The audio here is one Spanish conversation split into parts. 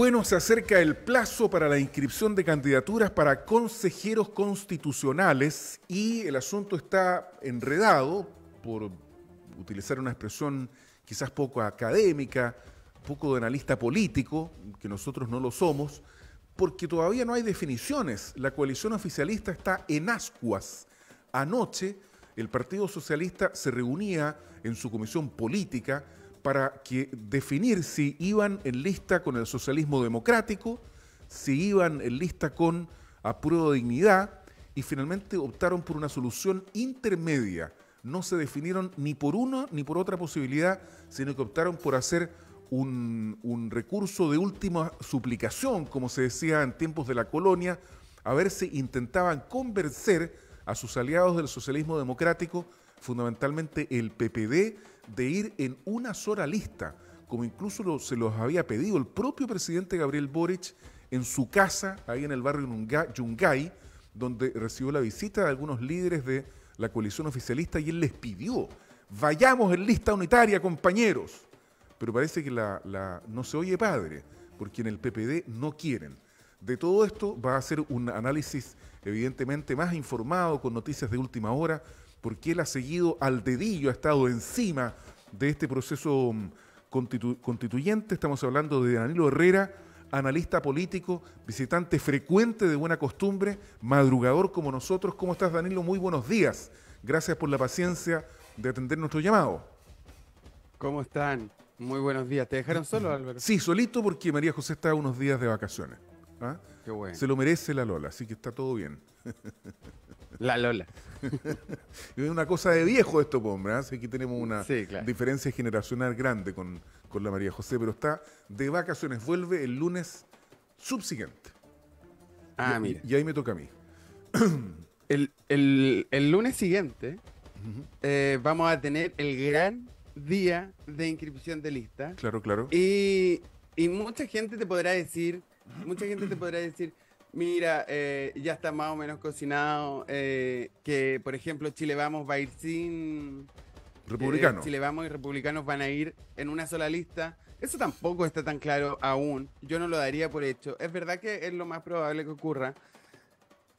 Bueno, se acerca el plazo para la inscripción de candidaturas para consejeros constitucionales y el asunto está enredado, por utilizar una expresión quizás poco académica, poco de analista político, que nosotros no lo somos, porque todavía no hay definiciones. La coalición oficialista está en ascuas. Anoche el Partido Socialista se reunía en su comisión política para que definir si iban en lista con el socialismo democrático, si iban en lista con apruebo de dignidad y finalmente optaron por una solución intermedia. No se definieron ni por una ni por otra posibilidad, sino que optaron por hacer un, un recurso de última suplicación, como se decía en tiempos de la colonia, a ver si intentaban convencer a sus aliados del socialismo democrático fundamentalmente el PPD de ir en una sola lista, como incluso se los había pedido el propio presidente Gabriel Boric en su casa, ahí en el barrio Yungay, donde recibió la visita de algunos líderes de la coalición oficialista y él les pidió, vayamos en lista unitaria, compañeros. Pero parece que la, no se oye padre, porque en el PPD no quieren. De todo esto va a ser un análisis evidentemente más informado, con noticias de última hora, porque él ha seguido al dedillo, ha estado encima de este proceso mm, constituyente. Estamos hablando de Danilo Herrera, analista político, visitante frecuente de buena costumbre, madrugador como nosotros. ¿Cómo estás, Danilo? Muy buenos días. Gracias por la paciencia de atender nuestro llamado. ¿Cómo están? Muy buenos días. ¿Te dejaron solo, Álvaro? Sí, solito porque María José está unos días de vacaciones. ¿ah? Qué bueno. Se lo merece la Lola, así que está todo bien. La Lola. es una cosa de viejo esto, hombre. Así ¿ah? que tenemos una diferencia generacional grande con, la María José, pero está de vacaciones. Vuelve el lunes subsiguiente. Ah, y, mira. Y ahí me toca a mí. el, lunes siguiente eh, vamos a tener el gran día de inscripción de lista. Claro, claro. Y, y mucha gente te podrá decir, mucha gente te podrá decir, mira, eh, ya está más o menos cocinado, eh, que por ejemplo Chile Vamos va a ir sin... Eh, Republicanos. Chile Vamos y Republicanos van a ir en una sola lista. Eso tampoco está tan claro aún. Yo no lo daría por hecho. Es verdad que es lo más probable que ocurra.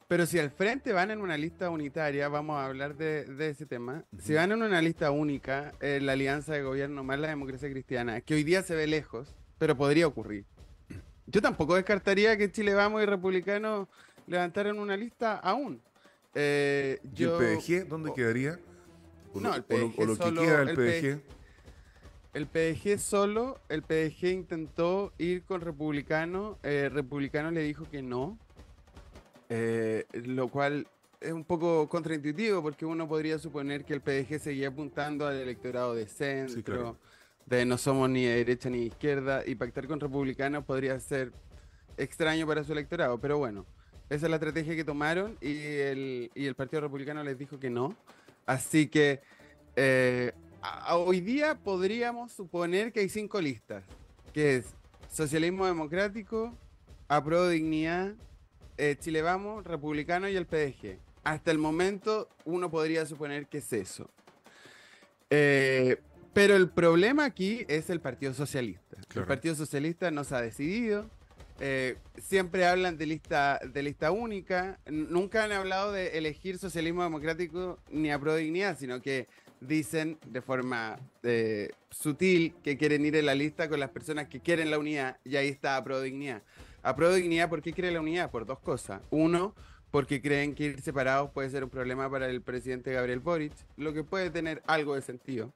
Pero si al frente van en una lista unitaria, vamos a hablar de, ese tema. Si van en una lista única, la alianza de gobierno más la democracia cristiana, que hoy día se ve lejos, pero podría ocurrir. Yo tampoco descartaría que Chile Vamos y Republicanos levantaran una lista aún. Eh, ¿Y el PDG dónde quedaría? no, el PDG solo, que el, PDG. El PDG solo, el PDG intentó ir con Republicano, eh, Republicano le dijo que no, eh, lo cual es un poco contraintuitivo porque uno podría suponer que el PDG seguía apuntando al electorado de centro de no somos ni de derecha ni de izquierda y pactar con republicanos podría ser extraño para su electorado, pero bueno, esa es la estrategia que tomaron y el, Partido Republicano les dijo que no. Así que eh, hoy día podríamos suponer que hay cinco listas, que es socialismo democrático, apruebo dignidad, eh, Chile Vamos, republicano y el PDG. Hasta el momento uno podría suponer que es eso. Eh, pero el problema aquí es el Partido Socialista. El Partido Socialista no se ha decidido. Eh, siempre hablan de lista, de lista única. Nunca han hablado de elegir socialismo democrático ni a dignidad, sino que dicen de forma eh, sutil que quieren ir en la lista con las personas que quieren la unidad. Y ahí está a dignidad. A dignidad ¿por qué quiere la unidad? Por dos cosas. Uno, porque creen que ir separados puede ser un problema para el presidente Gabriel Boric, lo que puede tener algo de sentido.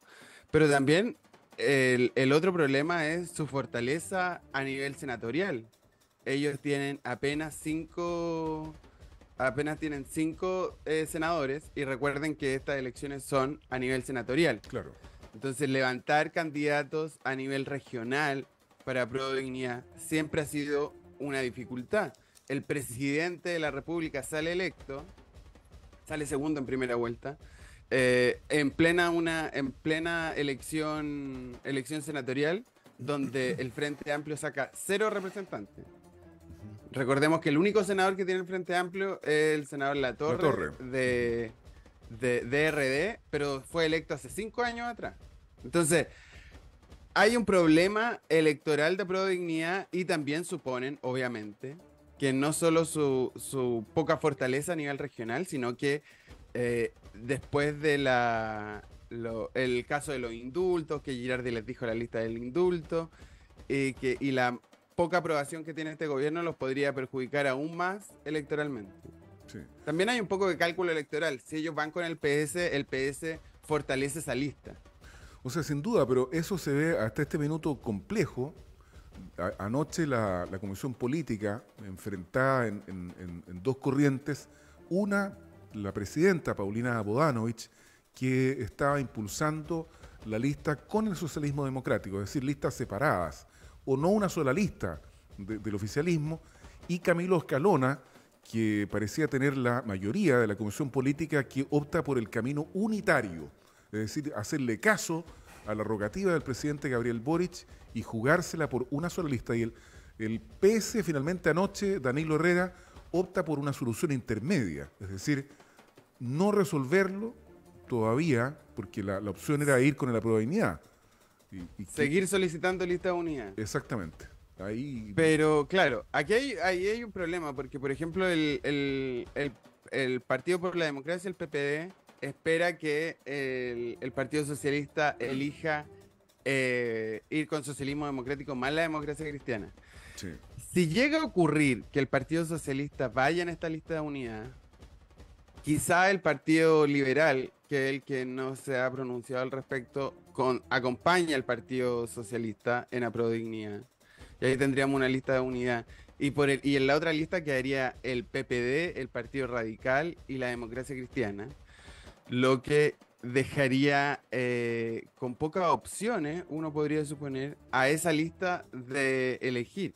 Pero también el, otro problema es su fortaleza a nivel senatorial. Ellos tienen apenas cinco apenas tienen cinco eh, senadores y recuerden que estas elecciones son a nivel senatorial. Claro. Entonces, levantar candidatos a nivel regional para dignidad siempre ha sido una dificultad. El presidente de la República sale electo, sale segundo en primera vuelta, eh, en plena una en plena elección elección senatorial donde el Frente Amplio saca cero representantes. Recordemos que el único senador que tiene el Frente Amplio es el senador La Torre, De, de, pero fue electo hace cinco años atrás. Entonces, hay un problema electoral de dignidad y también suponen, obviamente, que no solo su, su poca fortaleza a nivel regional, sino que eh, después de la el caso de los indultos, que Girardi les dijo la lista del indulto, que, y la poca aprobación que tiene este gobierno los podría perjudicar aún más electoralmente. También hay un poco de cálculo electoral. Si ellos van con el PS, el PS fortalece esa lista. O sea, sin duda, pero eso se ve hasta este minuto complejo. anoche la, Comisión Política, enfrentada en dos corrientes, una la presidenta Paulina Bodanovich, que estaba impulsando la lista con el socialismo democrático, es decir, listas separadas, o no una sola lista del oficialismo, y Camilo Escalona, que parecía tener la mayoría de la Comisión Política, que opta por el camino unitario, es decir, hacerle caso a la rogativa del presidente Gabriel Boric y jugársela por una sola lista. Y el, el PS finalmente anoche, Danilo Herrera, opta por una solución intermedia, es decir, no resolverlo todavía, porque la, opción era ir con la probabilidad Y, Seguir solicitando lista de unidad. Exactamente. Pero claro, aquí hay, ahí hay un problema, porque por ejemplo el, Partido por la Democracia, el PPD, espera que el, Partido Socialista elija eh, ir con socialismo democrático más la democracia cristiana. Si llega a ocurrir que el Partido Socialista vaya en esta lista de unidad, Quizá el Partido Liberal, que es el que no se ha pronunciado al respecto, con, acompaña al Partido Socialista en la prodignidad. Y ahí tendríamos una lista de unidad. Y, por y en la otra lista quedaría el PPD, el Partido Radical y la Democracia Cristiana, lo que dejaría eh, con pocas opciones, uno podría suponer, a esa lista de elegir.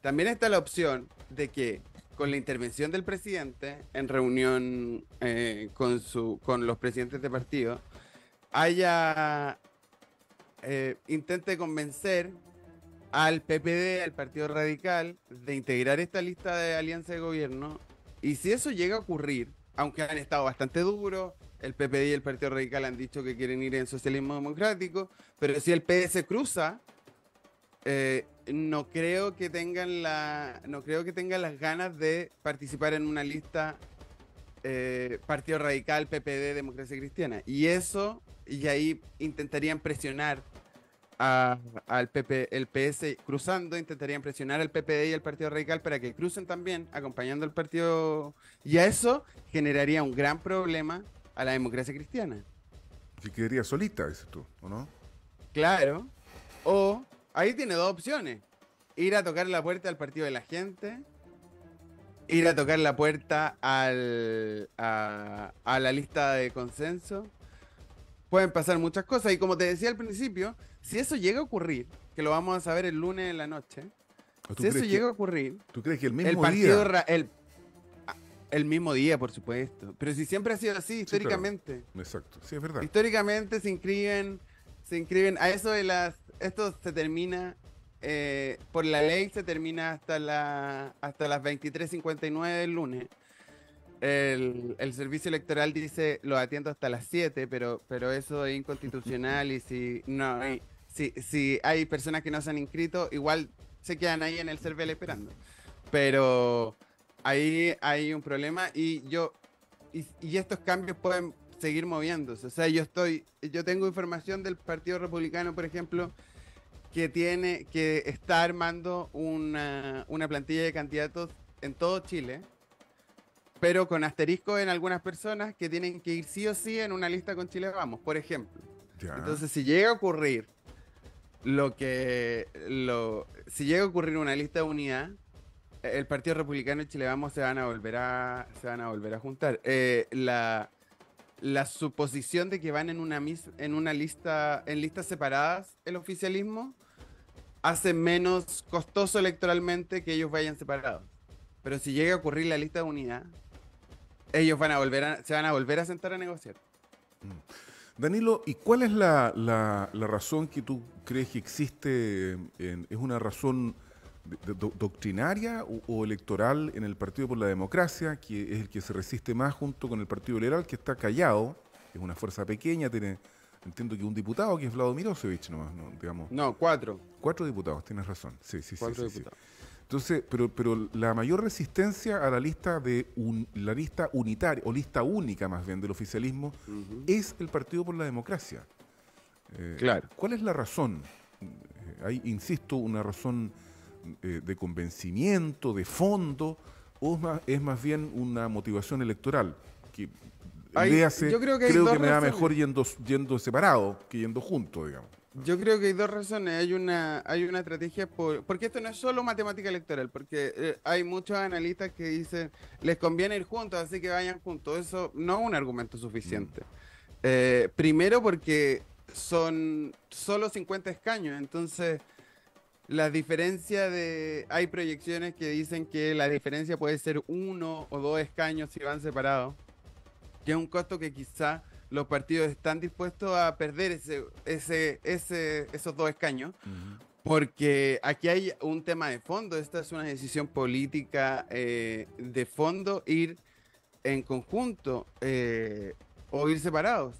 También está la opción de que con la intervención del presidente en reunión eh, con, su, con los presidentes de partido, haya eh, intente convencer al PPD, al Partido Radical, de integrar esta lista de alianza de gobierno. Y si eso llega a ocurrir, aunque han estado bastante duros, el PPD y el Partido Radical han dicho que quieren ir en socialismo democrático, pero si el se cruza eh, no creo que tengan la no creo que tengan las ganas de participar en una lista eh, Partido Radical, PPD, Democracia Cristiana. Y eso, y ahí intentarían presionar al PP, el PS cruzando, intentarían presionar al PPD y al Partido Radical para que crucen también, acompañando al partido. Y a eso generaría un gran problema a la democracia cristiana. si quedaría solita, dices tú, ¿o no? Claro. O Ahí tiene dos opciones. Ir a tocar la puerta al partido de la gente. Ir a tocar la puerta al, a, la lista de consenso. Pueden pasar muchas cosas. Y como te decía al principio, si eso llega a ocurrir, que lo vamos a saber el lunes en la noche, si eso llega a ocurrir... ¿Tú crees que el mismo partido día... el, mismo día, por supuesto. Pero si siempre ha sido así, históricamente. Exacto, sí, es verdad. Históricamente se inscriben, se inscriben a eso de las esto se termina eh, por la ley se termina hasta la hasta las 23:59 del lunes. El, servicio electoral dice lo atiendo hasta las 7, pero pero eso es inconstitucional y si no hay, si, hay personas que no se han inscrito, igual se quedan ahí en el CERVEL esperando. Pero ahí hay un problema y yo estos cambios pueden seguir moviéndose. O sea, yo estoy yo tengo información del Partido Republicano, por ejemplo, que tiene, que está armando una, plantilla de candidatos en todo Chile, pero con asterisco en algunas personas que tienen que ir sí o sí en una lista con Chile Vamos, por ejemplo. Entonces, si llega a ocurrir lo que lo, si llega a ocurrir una lista de unidad, el Partido Republicano y Chile Vamos se van a volver a se van a volver a juntar. Eh, la la suposición de que van en una, en una lista, en listas separadas el oficialismo, hace menos costoso electoralmente que ellos vayan separados. Pero si llega a ocurrir la lista de unidad, ellos van a volver se van a volver a sentar a negociar. Mm. Danilo, ¿y cuál es la, la, razón que tú crees que existe? ¿Es una razón doctrinaria o, electoral en el Partido por la Democracia, que es el que se resiste más junto con el Partido Liberal, que está callado, es una fuerza pequeña, tiene, entiendo que un diputado, que es Vladimir Osevich nomás, ¿no? digamos. No, cuatro. Cuatro diputados, tienes razón. Sí, sí, sí. Entonces, pero, pero la mayor resistencia a la lista de la lista unitaria, o lista única más bien del oficialismo, es el Partido por la Democracia. Eh, claro. ¿Cuál es la razón? Eh, hay, insisto, una razón eh, de convencimiento, de fondo, o es más, es más bien una motivación electoral? Que hay, yo creo que, creo que me da mejor yendo, yendo separado que yendo junto, digamos. Yo creo que hay dos razones. Hay una, hay una estrategia, por, porque esto no es solo matemática electoral, porque eh, hay muchos analistas que dicen, les conviene ir juntos, así que vayan juntos. Eso no es un argumento suficiente. Mm. Eh, primero porque son solo 50 escaños, entonces la diferencia de. Hay proyecciones que dicen que la diferencia puede ser uno o dos escaños si van separados. Que es un costo que quizá los partidos están dispuestos a perder ese, ese, ese esos dos escaños. Porque aquí hay un tema de fondo. Esta es una decisión política eh, de fondo, ir en conjunto eh, o ir separados.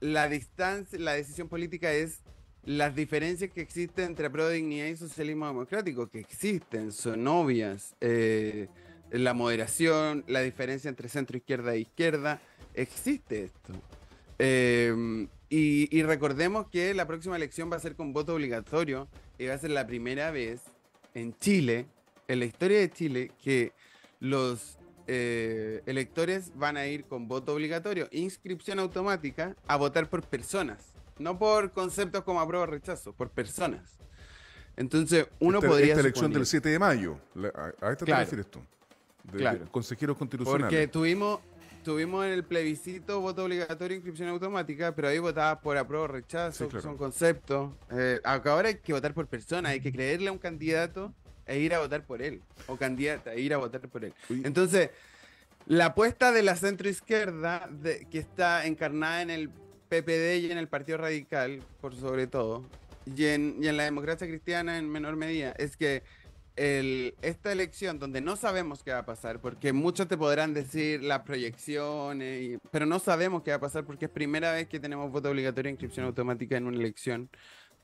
La distancia, la decisión política es las diferencias que existen entre prodignidad y socialismo democrático, que existen, son obvias. Eh, la moderación, la diferencia entre centro izquierda e izquierda, existe esto. Eh, y, recordemos que la próxima elección va a ser con voto obligatorio y va a ser la primera vez en Chile, en la historia de Chile, que los eh, electores van a ir con voto obligatorio, inscripción automática, a votar por personas no por conceptos como apruebo o rechazo, por personas. Entonces, uno podría. Esta elección del 7 de mayo, a, esta te refieres tú. De, Consejeros constitucionales. Porque tuvimos, tuvimos en el plebiscito voto obligatorio, inscripción automática, pero ahí votabas por apruebo rechazo, son conceptos. Eh, ahora hay que votar por personas, hay que creerle a un candidato e ir a votar por él, o candidata e ir a votar por él. Entonces, la apuesta de la centroizquierda, que está encarnada en el PPD y en el Partido Radical, por sobre todo, y en, la democracia cristiana en menor medida, es que esta elección donde no sabemos qué va a pasar, porque muchos te podrán decir las proyecciones, pero no sabemos qué va a pasar porque es primera vez que tenemos voto obligatorio e inscripción automática en una elección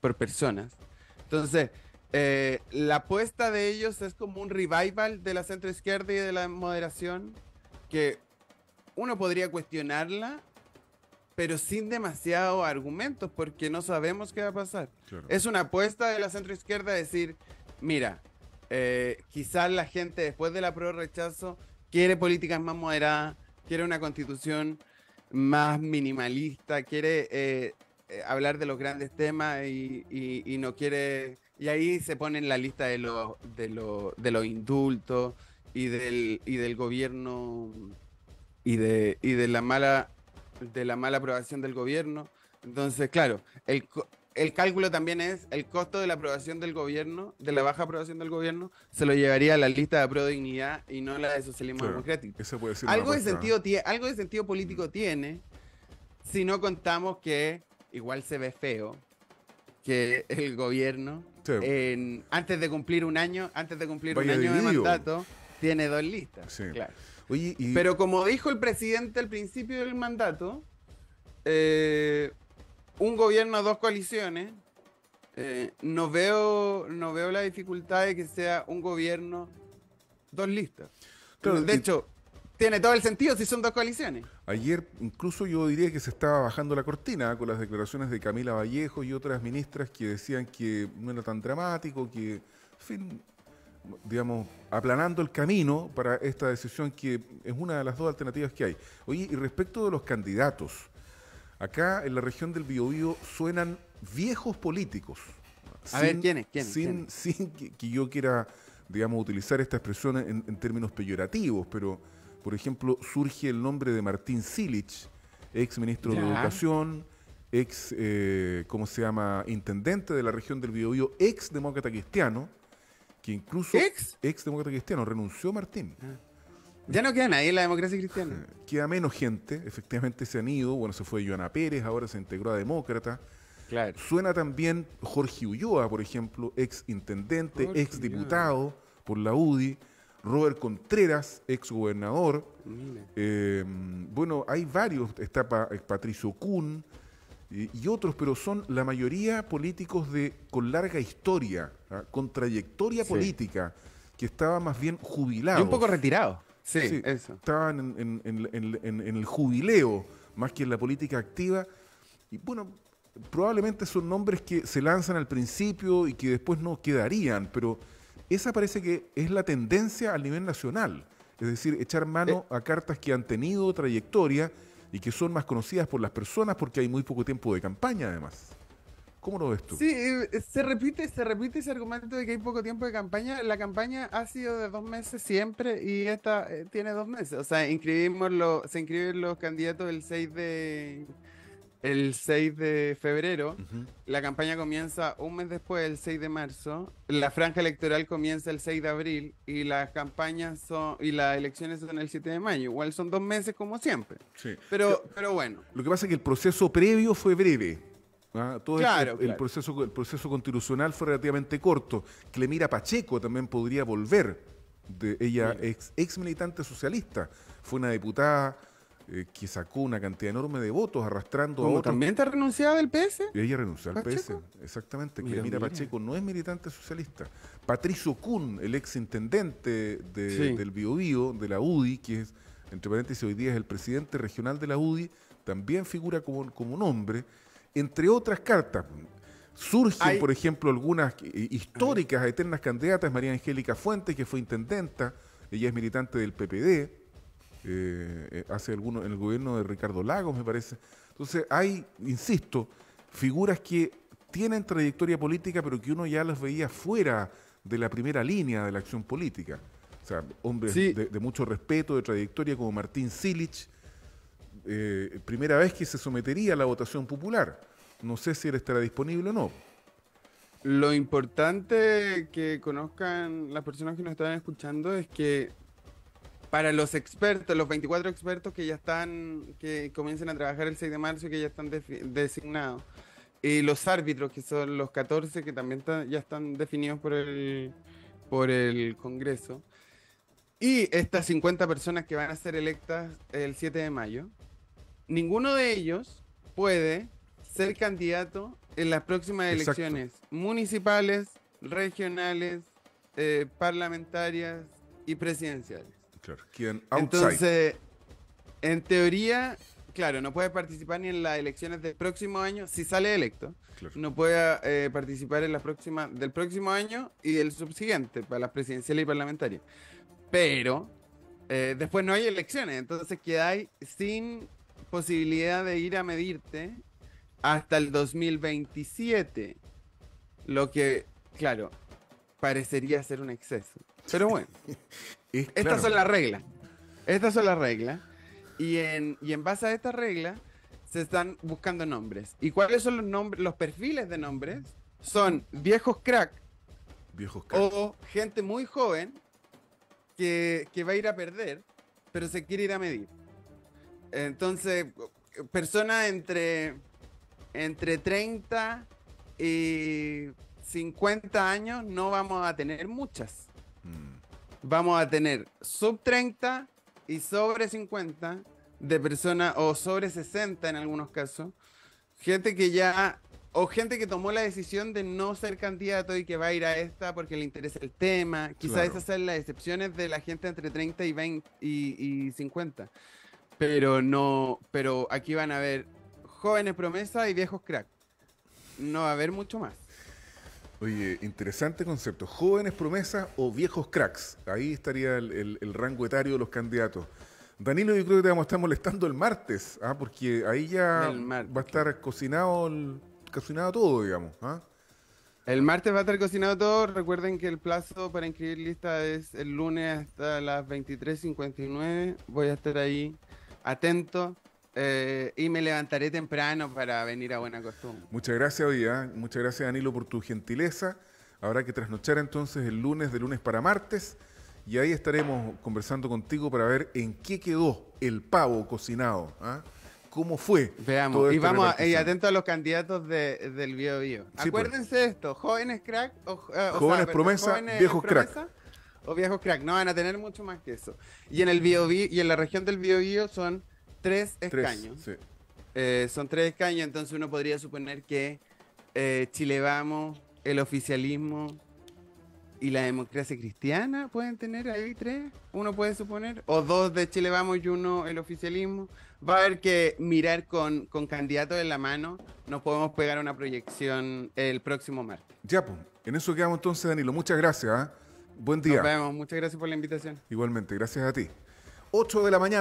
por personas. Entonces, eh, la apuesta de ellos es como un revival de la centroizquierda y de la moderación, que uno podría cuestionarla pero sin demasiados argumentos, porque no sabemos qué va a pasar. Es una apuesta de la centroizquierda decir, mira, eh, quizás la gente después de la prueba rechazo quiere políticas más moderadas, quiere una constitución más minimalista, quiere eh, eh, hablar de los grandes temas y, no quiere... Y ahí se pone en la lista de los de los de los indultos y del, y del gobierno y de, y de la mala de la mala aprobación del gobierno. Entonces, claro, el, el cálculo también es el costo de la aprobación del gobierno, de la baja aprobación del gobierno, se lo llevaría a la lista de pro dignidad y no a la de socialismo democrático. Eso puede algo, de sentido algo de sentido político tiene si no contamos que igual se ve feo que el gobierno, antes de cumplir un año, antes de cumplir un año de, mandato, tiene dos listas. Pero como dijo el presidente al principio del mandato, eh, un gobierno, dos coaliciones, eh, no, veo, no veo la dificultad de que sea un gobierno, dos listas. de hecho, tiene todo el sentido si son dos coaliciones. Ayer incluso yo diría que se estaba bajando la cortina ¿eh? con las declaraciones de Camila Vallejo y otras ministras que decían que no era tan dramático, que, digamos, aplanando el camino para esta decisión que es una de las dos alternativas que hay. Oye, y respecto de los candidatos, acá en la región del Biobío suenan viejos políticos. A ver, ¿quiénes? ¿quiénes? Sin, sin que, yo quiera, digamos, utilizar esta expresión en, términos peyorativos, pero, por ejemplo, surge el nombre de Martín Silich, ex ministro de Educación, ex, eh, ¿cómo se llama?, intendente de la región del Biobío, ex demócrata cristiano que incluso ex, ex demócrata cristiano, renunció Martín. Ah. Ya no queda nadie en la democracia cristiana. Queda menos gente, efectivamente se han ido, bueno, se fue Joana Pérez, ahora se integró a Demócrata. Claro. Suena también Jorge Ulloa, por ejemplo, ex intendente, ex diputado por la UDI, Robert Contreras, ex gobernador. Eh, bueno, hay varios, está eh, Patricio Kuhn, y otros, pero son la mayoría políticos de, con larga historia, ¿ah? con trayectoria política, que estaban más bien jubilados. un poco retirado. Sí, Estaban en, el jubileo, más que en la política activa. Y bueno, probablemente son nombres que se lanzan al principio y que después no quedarían, pero esa parece que es la tendencia a nivel nacional. Es decir, echar mano eh. a cartas que han tenido trayectoria y que son más conocidas por las personas porque hay muy poco tiempo de campaña además. ¿Cómo lo ves tú? Sí, eh, se repite, se repite ese argumento de que hay poco tiempo de campaña. La campaña ha sido de dos meses siempre y esta eh, tiene dos meses. O sea, inscribimos los, se inscriben los candidatos el 6 de, el 6 de febrero, la campaña comienza un mes después, el 6 de marzo, la franja electoral comienza el 6 de abril y las campañas son y las elecciones son el 7 de mayo. Igual son dos meses como siempre. Pero, pero, bueno. Lo que pasa es que el proceso previo fue breve. ¿ah? Todo este, el, proceso el proceso constitucional fue relativamente corto. Clemira Pacheco también podría volver. ella ex, ex militante socialista, fue una diputada eh, que sacó una cantidad enorme de votos arrastrando a otros. ¿También te renunciado del PS? Ella renunció al PS, exactamente. Mira, que mira, Pacheco no es militante socialista. Patricio Kuhn, el ex intendente de, del Biobío, de la UDI, que es, entre paréntesis, hoy día es el presidente regional de la UDI, también figura como, como nombre, entre otras cartas. Surgen, por ejemplo, algunas eh, históricas, eternas candidatas, María Angélica Fuentes, que fue intendenta, ella es militante del PPD, eh, eh, hace algunos, en el gobierno de Ricardo Lagos, me parece. Entonces hay, insisto, figuras que tienen trayectoria política, pero que uno ya las veía fuera de la primera línea de la acción política. O sea, hombres de, mucho respeto, de trayectoria, como Martín Silich, eh, primera vez que se sometería a la votación popular. No sé si él estará disponible o no. Lo importante que conozcan las personas que nos están escuchando es que para los expertos, los 24 expertos que ya están, que comiencen a trabajar el 6 de marzo y que ya están designados. Y los árbitros, que son los 14, que también ya están definidos por el, por el Congreso. Y estas 50 personas que van a ser electas el 7 de mayo, ninguno de ellos puede ser candidato en las próximas elecciones municipales, regionales, eh, parlamentarias y presidenciales. Entonces, en teoría, claro, no puede participar ni en las elecciones del próximo año, si sale electo, no puede eh, participar en las próximas del próximo año y del subsiguiente, para las presidenciales y parlamentarias. Pero eh, después no hay elecciones, entonces quedáis sin posibilidad de ir a medirte hasta el 2027, lo que, claro, parecería ser un exceso. Pero bueno. Estas son las reglas. Estas son las reglas. Y en, en base a estas reglas se están buscando nombres. ¿Y cuáles son los nombres, los perfiles de nombres? Son viejos crack. Viejos O gente muy joven que, va a ir a perder, pero se quiere ir a medir. Entonces, personas entre, entre 30 y 50 años no vamos a tener muchas. Mm vamos a tener sub 30 y sobre 50 de personas, o sobre 60 en algunos casos, gente que ya, o gente que tomó la decisión de no ser candidato y que va a ir a esta porque le interesa el tema. Quizás esas sean las excepciones de la gente entre 30 y 20 y, 50. Pero no, pero aquí van a haber jóvenes promesas y viejos crack. No va a haber mucho más. Oye, interesante concepto. ¿Jóvenes promesas o viejos cracks? Ahí estaría el, rango etario de los candidatos. Danilo, yo creo que te vamos a estar molestando el martes, ¿ah? porque ahí ya va a estar cocinado, cocinado todo, digamos. ¿ah? El martes va a estar cocinado todo. Recuerden que el plazo para inscribir lista es el lunes hasta las 23.59. Voy a estar ahí atento. Eh, y me levantaré temprano para venir a Buena Costumbre. Muchas gracias, Oía. Muchas gracias, Danilo, por tu gentileza. Habrá que trasnochar entonces el lunes, de lunes para martes. Y ahí estaremos conversando contigo para ver en qué quedó el pavo cocinado. ¿ah? ¿Cómo fue? Veamos. y este vamos atento a los candidatos del Bio pues. Acuérdense esto: jóvenes crack, o, eh, jóvenes promesa, viejos crack. O viejos crack. No van a tener mucho más que eso. Y en el y en la región del Bio son tres escaños. Eh, son tres escaños, entonces uno podría suponer que eh, Chile Vamos, el oficialismo y la democracia cristiana pueden tener ahí tres, uno puede suponer, o dos de Chile Vamos y uno el oficialismo. Va a haber que mirar con, con candidatos en la mano, nos podemos pegar una proyección el próximo martes. Ya, pues, en eso quedamos entonces, Danilo. Muchas gracias. ¿ah? Buen día. Nos vemos, muchas gracias por la invitación. Igualmente, gracias a ti. 8 de la mañana.